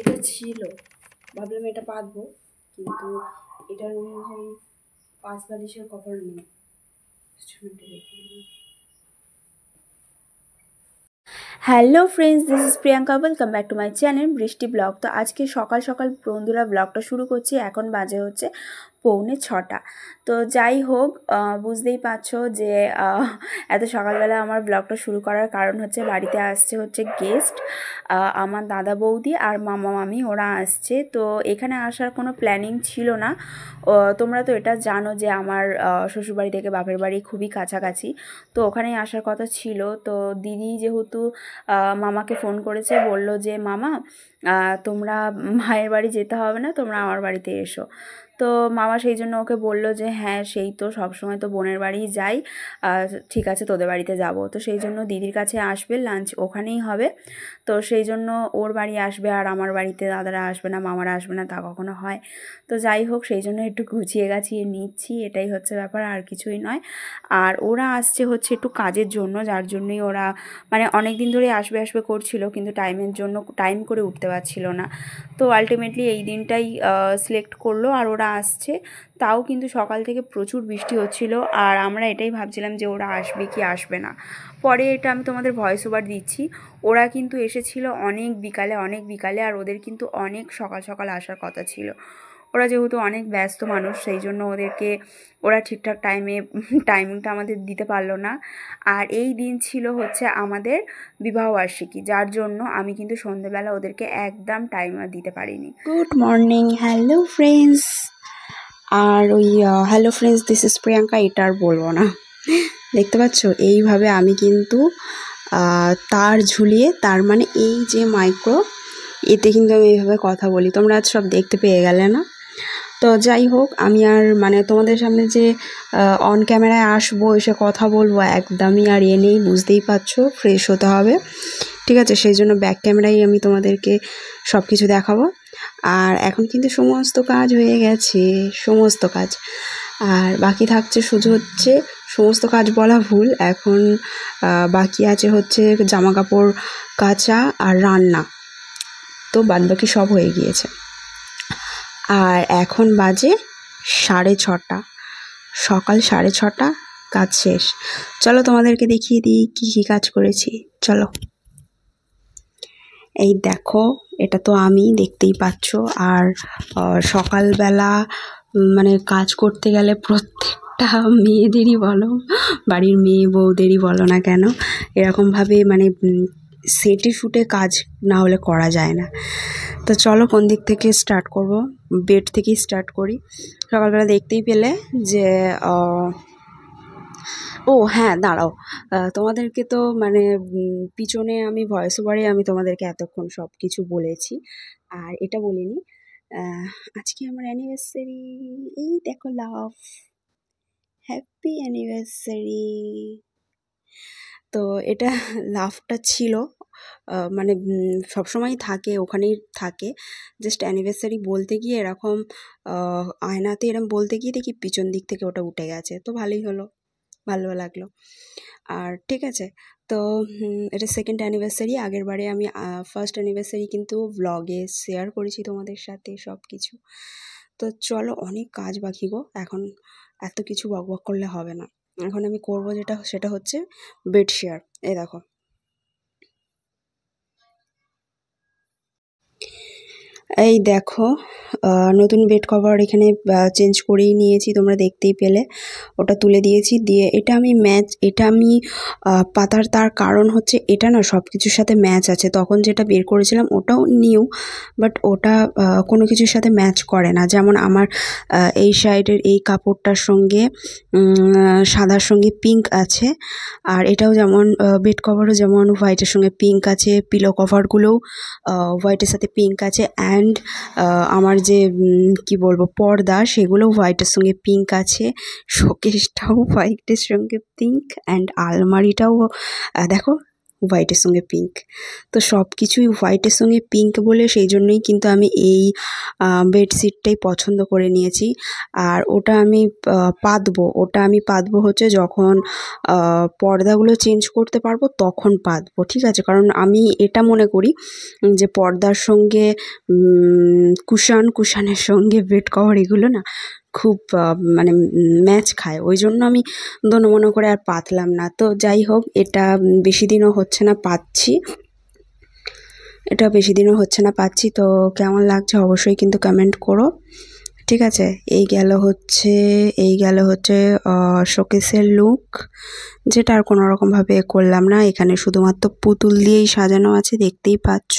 এটা ছিল ভাবলাম এটা পাতবো কিন্তু এটার অনুযায়ী পাঁচ বালিশের কভার নেই hello friends this is Priyanka welcome back to my channel Brishti blog তো আজকে সকাল সকাল বন্ধুরা ব্লগটা শুরু করছি এখন বাজে হচ্ছে পৌনে ছটা তো যাই হোক বুঝতেই পারছো যে এত সকালবেলা আমার ব্লগটা শুরু করার কারণ হচ্ছে বাড়িতে আসছে হচ্ছে গেস্ট আমার দাদা বৌদি আর মামা মামি ওরা আসছে তো এখানে আসার কোনো প্ল্যানিং ছিল না তোমরা তো এটা জানো যে আমার শ্বশুরবাড়ি থেকে বাপের বাড়ি খুবই কাছাকাছি তো ওখানেই আসার কথা ছিল তো দিদি যেহেতু মামাকে ফোন করেছে বলল যে মামা তোমরা মায়ের বাড়ি যেতে হবে না তোমরা আমার বাড়িতে এসো তো মামা সেই জন্য ওকে বলল যে হ্যাঁ সেই তো সবসময় তো বোনের বাড়ি যাই ঠিক আছে তোদের বাড়িতে যাব তো সেই জন্য দিদির কাছে আসবে লাঞ্চ ওখানেই হবে তো সেই জন্য ওর বাড়ি আসবে আর আমার বাড়িতে দাদারা আসবে না মামারা আসবে না তা কখনো হয় তো যাই হোক সেই জন্য একটু গুছিয়ে গাছিয়ে নিচ্ছি এটাই হচ্ছে ব্যাপার আর কিছুই নয় আর ওরা আসছে হচ্ছে একটু কাজের জন্য যার জন্যই ওরা মানে অনেক দিন ধরে আসবে আসবে করছিল কিন্তু টাইমের জন্য টাইম করে উঠতে পারছিল না তো আলটিমেটলি এই দিনটাই সিলেক্ট করলো আর ওরা ওরা আসছে তাও কিন্তু সকাল থেকে প্রচুর বৃষ্টি হচ্ছিল আর আমরা এটাই ভাবছিলাম যে ওরা আসবে কি আসবে না পরে এটা আমি তোমাদের ভয়েস ওভার দিচ্ছি ওরা কিন্তু এসেছিল অনেক বিকালে অনেক বিকালে আর ওদের কিন্তু অনেক সকাল সকাল আসার কথা ছিল ওরা যেহেতু অনেক ব্যস্ত মানুষ সেই জন্য ওদেরকে ওরা ঠিকঠাক টাইমে টাইমিংটা আমাদের দিতে পারলো না আর এই দিন ছিল হচ্ছে আমাদের বিবাহবার্ষিকী যার জন্য আমি কিন্তু সন্ধেবেলা ওদেরকে একদম টাইম দিতে পারিনি গুড মর্নিং হ্যালো ফ্রেন্ডস আর ওই hello friends this is Priyanka এটা আর বলবো না দেখতে পাচ্ছ এইভাবে আমি কিন্তু তার ঝুলিয়ে তার মানে এই যে মাইক্রো এতে কিন্তু আমি এইভাবে কথা বলি তোমরা আজ সব দেখতে পেয়ে গেলে না তো যাই হোক আমি আর মানে তোমাদের সামনে যে অন ক্যামেরায় আসবো এসে কথা বলবো একদমই আর এ নেই বুঝতেই পারছো ফ্রেশ হতে হবে ঠিক আছে সেই জন্য ব্যাক ক্যামেরাই আমি তোমাদেরকে সব কিছু দেখাবো আর এখন কিন্তু সমস্ত কাজ হয়ে গেছে সমস্ত কাজ আর বাকি থাকছে শুধু হচ্ছে সমস্ত কাজ বলা ভুল এখন বাকি আছে হচ্ছে জামা কাপড় কাচা আর রান্না তো বাকি সব হয়ে গিয়েছে আর এখন বাজে সাড়ে ছটা সকাল সাড়ে ছটা কাজ শেষ চলো তোমাদেরকে দেখিয়ে দিই কী কী কাজ করেছি চলো এই দেখো এটা তো আমি দেখতেই পাচ্ছ আর সকালবেলা মানে কাজ করতে গেলে প্রত্যেকটা মেয়েদেরই বলো বাড়ির মেয়ে বউদেরই বলো না কেন এরকমভাবে মানে সেটি ফুটে কাজ না হলে করা যায় না তো চলো কোন দিক থেকে স্টার্ট করব বেড থেকেই স্টার্ট করি সকালবেলা দেখতেই পেলে যে ও হ্যাঁ দাঁড়াও তোমাদেরকে তো মানে পিছনে আমি ভয়েস ওভারে আমি তোমাদেরকে এতক্ষণ সব কিছু বলেছি আর এটা বলিনি আজকে আমার অ্যানিভার্সারি এই দেখো লাভ হ্যাপি অ্যানিভার্সারি তো এটা লাফটা ছিল মানে সবসময়ই থাকে ওখানেই থাকে জাস্ট অ্যানিভার্সারি বলতে গিয়ে এরকম আয়নাতে এরকম বলতে গিয়ে দেখি পিছন দিক থেকে ওটা উঠে গেছে তো ভালোই হলো ভালো লাগলো আর ঠিক আছে তো এটা সেকেন্ড অ্যানিভার্সারি আগের বারে আমি ফার্স্ট অ্যানিভার্সারি কিন্তু ব্লগে শেয়ার করেছি তোমাদের সাথে সব কিছু তো চলো অনেক কাজ বাকি গো এখন এত কিছু বকবক করলে হবে না এখন আমি করব যেটা সেটা হচ্ছে বেড শেয়ার এ দেখো এই দেখো নতুন বেড কভার এখানে চেঞ্জ করেই নিয়েছি তোমরা দেখতেই পেলে ওটা তুলে দিয়েছি দিয়ে এটা আমি ম্যাচ এটা আমি পাতার তার কারণ হচ্ছে এটা না সব কিছুর সাথে ম্যাচ আছে তখন যেটা বের করেছিলাম ওটাও নিউ বাট ওটা কোনো কিছুর সাথে ম্যাচ করে না যেমন আমার এই সাইডের এই কাপড়টার সঙ্গে সাদার সঙ্গে পিঙ্ক আছে আর এটাও যেমন বেড কভারও যেমন হোয়াইটের সঙ্গে পিঙ্ক আছে পিলো কভারগুলোও হোয়াইটের সাথে পিঙ্ক আছে অ্যান্ড আমার যে যে কি বলবো পর্দা সেগুলো হোয়াইটের সঙ্গে পিঙ্ক আছে শোকেসটাও হোয়াইটের সঙ্গে পিঙ্ক অ্যান্ড আলমারিটাও দেখো হোয়াইটের সঙ্গে পিঙ্ক তো সব কিছুই হোয়াইটের সঙ্গে পিঙ্ক বলে সেই জন্যই কিন্তু আমি এই বেডশিটটাই পছন্দ করে নিয়েছি আর ওটা আমি পাতবো ওটা আমি পাতবো হচ্ছে যখন পর্দাগুলো চেঞ্জ করতে পারবো তখন পাতবো ঠিক আছে কারণ আমি এটা মনে করি যে পর্দার সঙ্গে কুশান কুশানের সঙ্গে বেড কভার এগুলো না খুব মানে ম্যাচ খায় ওই জন্য আমি মনো করে আর পাতলাম না তো যাই হোক এটা বেশি দিনও হচ্ছে না পাচ্ছি এটা বেশি দিনও হচ্ছে না পাচ্ছি তো কেমন লাগছে অবশ্যই কিন্তু কমেন্ট করো ঠিক আছে এই গেল হচ্ছে এই গেল হচ্ছে শোকেসের লুক যেটা আর কোনো রকমভাবে করলাম না এখানে শুধুমাত্র পুতুল দিয়েই সাজানো আছে দেখতেই পাচ্ছ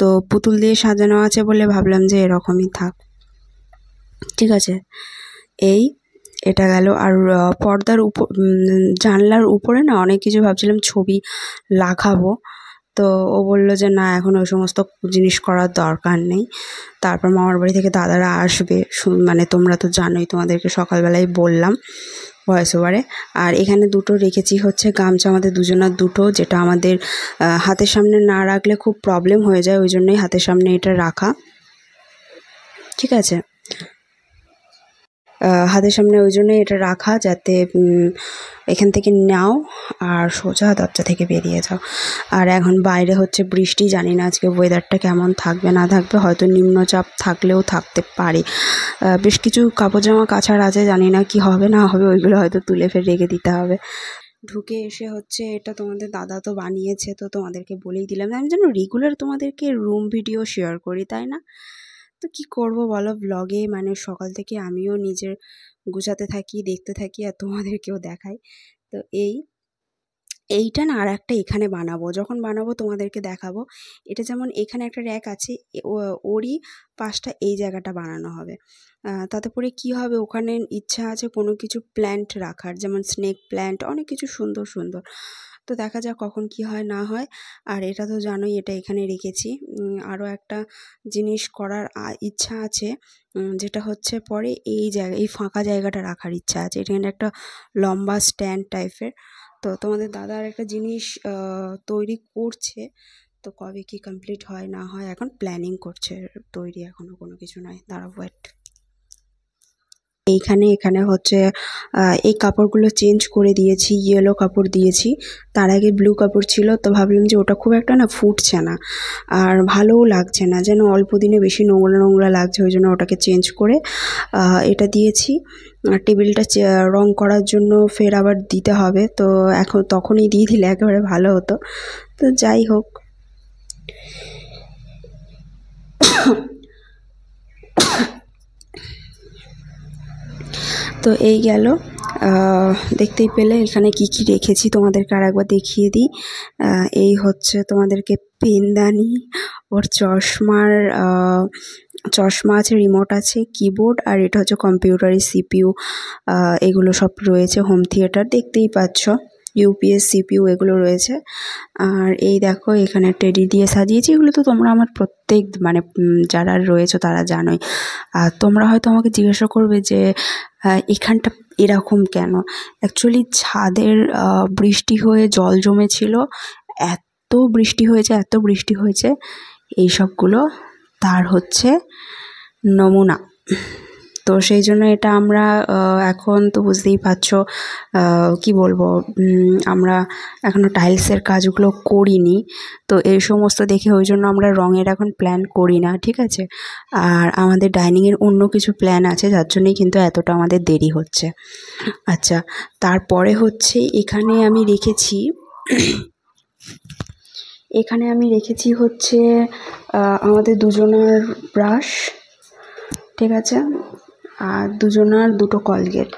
তো পুতুল দিয়ে সাজানো আছে বলে ভাবলাম যে এরকমই থাক ঠিক আছে এই এটা গেল আর পর্দার উপর জানলার উপরে না অনেক কিছু ভাবছিলাম ছবি লাগাবো তো ও বলল যে না এখন ওই সমস্ত জিনিস করার দরকার নেই তারপর মামার বাড়ি থেকে দাদারা আসবে মানে তোমরা তো জানোই তোমাদেরকে সকালবেলায় বললাম ভয়েস ওভারে আর এখানে দুটো রেখেছি হচ্ছে গামছা আমাদের দুজনার দুটো যেটা আমাদের হাতের সামনে না রাখলে খুব প্রবলেম হয়ে যায় ওই জন্যই হাতের সামনে এটা রাখা ঠিক আছে হাতের সামনে ওই জন্যই এটা রাখা যাতে এখান থেকে নাও আর সোজা দরজা থেকে বেরিয়ে যাও আর এখন বাইরে হচ্ছে বৃষ্টি জানি না আজকে ওয়েদারটা কেমন থাকবে না থাকবে হয়তো নিম্নচাপ থাকলেও থাকতে পারে বেশ কিছু কাপড় জামা কাছার আছে জানি না কি হবে না হবে ওইগুলো হয়তো তুলে ফের রেখে দিতে হবে ঢুকে এসে হচ্ছে এটা তোমাদের দাদা তো বানিয়েছে তো তোমাদেরকে বলেই দিলাম আমি যেন রেগুলার তোমাদেরকে রুম ভিডিও শেয়ার করি তাই না তো কি করব বলো ব্লগে মানে সকাল থেকে আমিও নিজের গুছাতে থাকি দেখতে থাকি আর তোমাদেরকেও দেখাই তো এই এইটা না আর একটা এখানে বানাবো যখন বানাবো তোমাদেরকে দেখাবো এটা যেমন এখানে একটা র্যাক আছে ওরই পাশটা এই জায়গাটা বানানো হবে তাতে পরে কি হবে ওখানে ইচ্ছা আছে কোনো কিছু প্ল্যান্ট রাখার যেমন স্নেক প্ল্যান্ট অনেক কিছু সুন্দর সুন্দর তো দেখা যাক কখন কি হয় না হয় আর এটা তো জানোই এটা এখানে রেখেছি আরও একটা জিনিস করার ইচ্ছা আছে যেটা হচ্ছে পরে এই জায়গা এই ফাঁকা জায়গাটা রাখার ইচ্ছা আছে এখানে একটা লম্বা স্ট্যান্ড টাইপের তো তোমাদের দাদার একটা জিনিস তৈরি করছে তো কবে কি কমপ্লিট হয় না হয় এখন প্ল্যানিং করছে তৈরি এখনও কোনো কিছু নয় দাঁড়াবো ওয়েট এইখানে এখানে হচ্ছে এই কাপড়গুলো চেঞ্জ করে দিয়েছি ইয়েলো কাপড় দিয়েছি তার আগে ব্লু কাপড় ছিল তো ভাবলাম যে ওটা খুব একটা না ফুটছে না আর ভালোও লাগছে না যেন অল্প দিনে বেশি নোংরা নোংরা লাগছে ওই জন্য ওটাকে চেঞ্জ করে এটা দিয়েছি টেবিলটা রং করার জন্য ফের আবার দিতে হবে তো এখন তখনই দিয়ে দিলে একেবারে ভালো হতো তো যাই হোক তো এই গেল দেখতেই পেলে এখানে কি কি রেখেছি তোমাদেরকে আর একবার দেখিয়ে দিই এই হচ্ছে তোমাদেরকে পেনদানি ওর চশমার চশমা আছে রিমোট আছে কিবোর্ড আর এটা হচ্ছে কম্পিউটারের সিপিউ এগুলো সব রয়েছে হোম থিয়েটার দেখতেই পাচ্ছ ইউপিএস সিপিউ এগুলো রয়েছে আর এই দেখো এখানে টেডি দিয়ে সাজিয়েছি এগুলো তো তোমরা আমার প্রত্যেক মানে যারা রয়েছে তারা জানোই আর তোমরা হয়তো আমাকে জিজ্ঞাসা করবে যে এখানটা এরকম কেন অ্যাকচুয়ালি ছাদের বৃষ্টি হয়ে জল জমেছিল এত বৃষ্টি হয়েছে এত বৃষ্টি হয়েছে এই সবগুলো তার হচ্ছে নমুনা তো সেই জন্য এটা আমরা এখন তো বুঝতেই পারছো কি বলবো আমরা এখনও টাইলসের কাজগুলো করিনি তো এই সমস্ত দেখে ওই জন্য আমরা রঙের এখন প্ল্যান করি না ঠিক আছে আর আমাদের ডাইনিংয়ের অন্য কিছু প্ল্যান আছে যার জন্যই কিন্তু এতটা আমাদের দেরি হচ্ছে আচ্ছা তারপরে হচ্ছে এখানে আমি রেখেছি এখানে আমি রেখেছি হচ্ছে আমাদের দুজনের ব্রাশ ঠিক আছে আর দুজনার দুটো কলগেট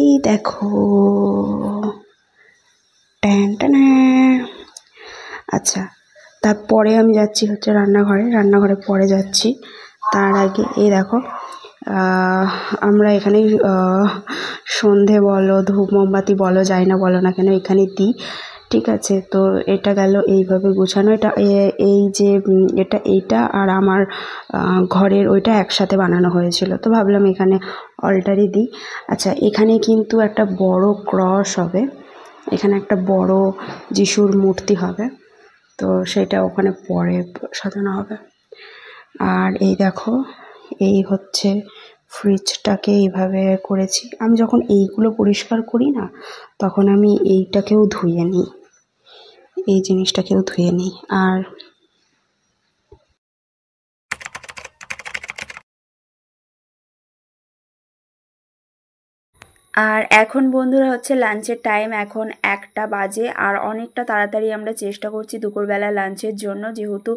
এই দেখো আচ্ছা তারপরে আমি যাচ্ছি হচ্ছে রান্নাঘরে রান্নাঘরে পরে যাচ্ছি তার আগে এই দেখো আমরা এখানেই সন্ধে বলো ধূপ মোমবাতি বলো যাই না বলো না কেন এখানে দিই ঠিক আছে তো এটা গেল এইভাবে গোছানো এটা এই যে এটা এইটা আর আমার ঘরের ওইটা একসাথে বানানো হয়েছিল তো ভাবলাম এখানে অল্টারই দিই আচ্ছা এখানে কিন্তু একটা বড় ক্রস হবে এখানে একটা বড় যিশুর মূর্তি হবে তো সেটা ওখানে পরে সাজানো হবে আর এই দেখো এই হচ্ছে ফ্রিজটাকে এইভাবে করেছি আমি যখন এইগুলো পরিষ্কার করি না তখন আমি এইটাকেও ধুয়ে নিই এই জিনিসটা কেউ ধুয়ে নেই আর আর এখন বন্ধুরা হচ্ছে লাঞ্চের টাইম এখন একটা বাজে আর অনেকটা তাড়াতাড়ি আমরা চেষ্টা করছি দুপুরবেলা লাঞ্চের জন্য যেহেতু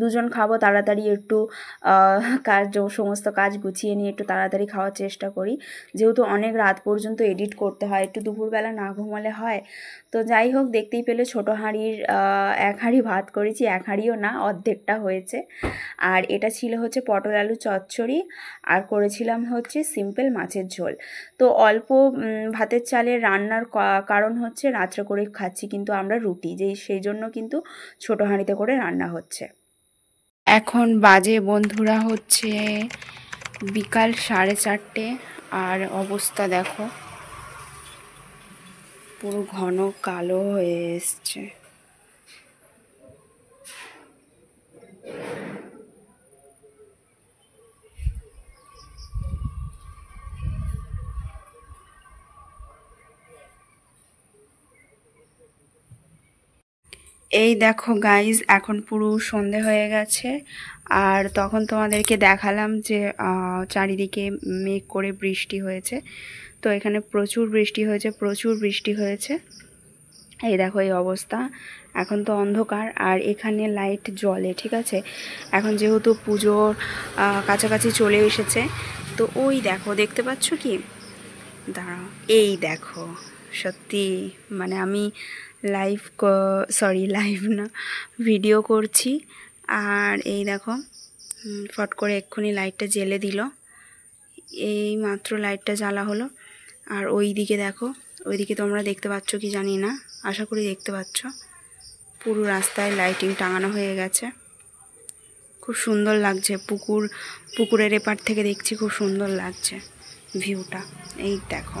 দুজন খাবো তাড়াতাড়ি একটু কাজ সমস্ত কাজ গুছিয়ে নিয়ে একটু তাড়াতাড়ি খাওয়ার চেষ্টা করি যেহেতু অনেক রাত পর্যন্ত এডিট করতে হয় একটু দুপুরবেলা না ঘুমালে হয় তো যাই হোক দেখতেই পেলে ছোটো হাঁড়ির এক হাঁড়ি ভাত করেছি এক হাঁড়িও না অর্ধেকটা হয়েছে আর এটা ছিল হচ্ছে পটল আলু চচ্চড়ি আর করেছিলাম হচ্ছে সিম্পল মাছের ঝোল তো অল্প ভাতের চালের রান্নার কারণ হচ্ছে রাত্রে করে খাচ্ছি কিন্তু আমরা রুটি যেই সেই জন্য কিন্তু ছোটো হাঁড়িতে করে রান্না হচ্ছে এখন বাজে বন্ধুরা হচ্ছে বিকাল সাড়ে চারটে আর অবস্থা দেখো পুরো ঘন কালো হয়ে এসছে এই দেখো গাইজ এখন পুরো সন্ধে হয়ে গেছে আর তখন তোমাদেরকে দেখালাম যে চারিদিকে মেঘ করে বৃষ্টি হয়েছে তো এখানে প্রচুর বৃষ্টি হয়েছে প্রচুর বৃষ্টি হয়েছে এই দেখো এই অবস্থা এখন তো অন্ধকার আর এখানে লাইট জ্বলে ঠিক আছে এখন যেহেতু পুজোর কাছাকাছি চলে এসেছে তো ওই দেখো দেখতে পাচ্ছ কি দাঁড়াও এই দেখো সত্যি মানে আমি লাইভ সরি লাইভ না ভিডিও করছি আর এই দেখো ফট করে এক্ষুনি লাইটটা জেলে দিল এই মাত্র লাইটটা জ্বালা হলো আর ওই দিকে দেখো ওইদিকে তোমরা দেখতে পাচ্ছ কি জানি না আশা করি দেখতে পাচ্ছ পুরো রাস্তায় লাইটিং টাঙানো হয়ে গেছে খুব সুন্দর লাগছে পুকুর পুকুরের এপার থেকে দেখছি খুব সুন্দর লাগছে ভিউটা এই দেখো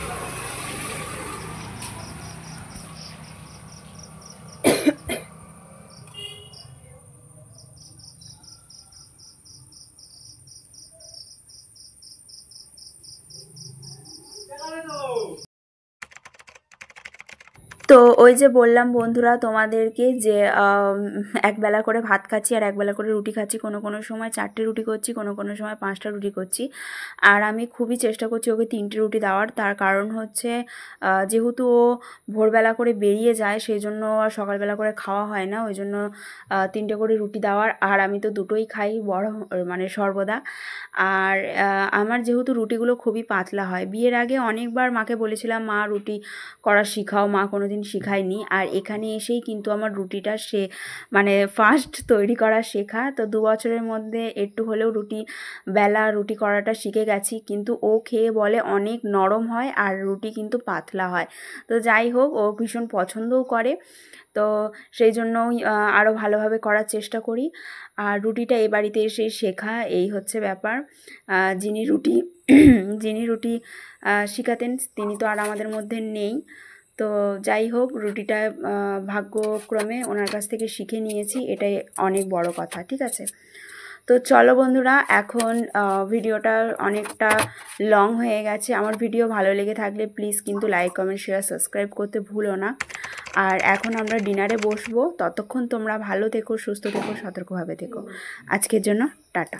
তো ওই যে বললাম বন্ধুরা তোমাদেরকে যে একবেলা করে ভাত খাচ্ছি আর একবেলা করে রুটি খাচ্ছি কোনো কোনো সময় চারটে রুটি করছি কোনো কোনো সময় পাঁচটা রুটি করছি আর আমি খুবই চেষ্টা করছি ওকে তিনটে রুটি দেওয়ার তার কারণ হচ্ছে যেহেতু ও ভোরবেলা করে বেরিয়ে যায় সেই জন্য সকালবেলা করে খাওয়া হয় না ওই জন্য তিনটে করে রুটি দেওয়ার আর আমি তো দুটোই খাই বড় মানে সর্বদা আর আমার যেহেতু রুটিগুলো খুবই পাতলা হয় বিয়ের আগে অনেকবার মাকে বলেছিলাম মা রুটি করা শিখাও মা কোনো দিন নি আর এখানে এসেই কিন্তু আমার রুটিটা সে মানে ফার্স্ট তৈরি করা শেখা তো দু বছরের মধ্যে একটু হলেও রুটি বেলা রুটি করাটা শিখে গেছি কিন্তু ও খেয়ে বলে অনেক নরম হয় আর রুটি কিন্তু পাতলা হয় তো যাই হোক ও ভীষণ পছন্দও করে তো সেই জন্যই আরও ভালোভাবে করার চেষ্টা করি আর রুটিটা এ বাড়িতে এসে শেখা এই হচ্ছে ব্যাপার যিনি রুটি যিনি রুটি শেখাতেন তিনি তো আর আমাদের মধ্যে নেই তো যাই হোক রুটিটা ভাগ্যক্রমে ওনার কাছ থেকে শিখে নিয়েছি এটাই অনেক বড় কথা ঠিক আছে তো চলো বন্ধুরা এখন ভিডিওটা অনেকটা লং হয়ে গেছে আমার ভিডিও ভালো লেগে থাকলে প্লিজ কিন্তু লাইক কমেন্ট শেয়ার সাবস্ক্রাইব করতে ভুলো না আর এখন আমরা ডিনারে বসবো ততক্ষণ তোমরা ভালো থেকো সুস্থ থেকো সতর্কভাবে থেকো আজকের জন্য টাটা